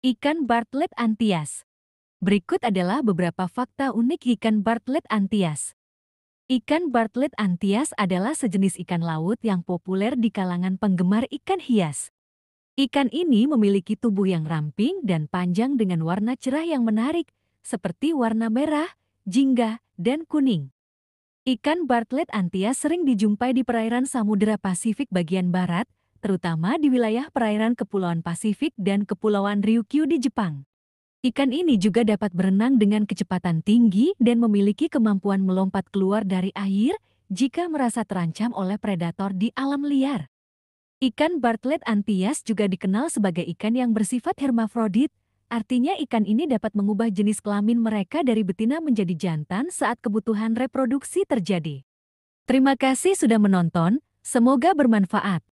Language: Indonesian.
Ikan Bartlett Antias Berikut adalah beberapa fakta unik ikan Bartlett Antias. Ikan Bartlett Antias adalah sejenis ikan laut yang populer di kalangan penggemar ikan hias. Ikan ini memiliki tubuh yang ramping dan panjang dengan warna cerah yang menarik, seperti warna merah, jingga, dan kuning. Ikan Bartlett Antias sering dijumpai di perairan Samudera Pasifik bagian barat, terutama di wilayah perairan Kepulauan Pasifik dan Kepulauan Ryukyu di Jepang. Ikan ini juga dapat berenang dengan kecepatan tinggi dan memiliki kemampuan melompat keluar dari air jika merasa terancam oleh predator di alam liar. Ikan Bartlett antias juga dikenal sebagai ikan yang bersifat hermafrodit, artinya ikan ini dapat mengubah jenis kelamin mereka dari betina menjadi jantan saat kebutuhan reproduksi terjadi. Terima kasih sudah menonton, semoga bermanfaat.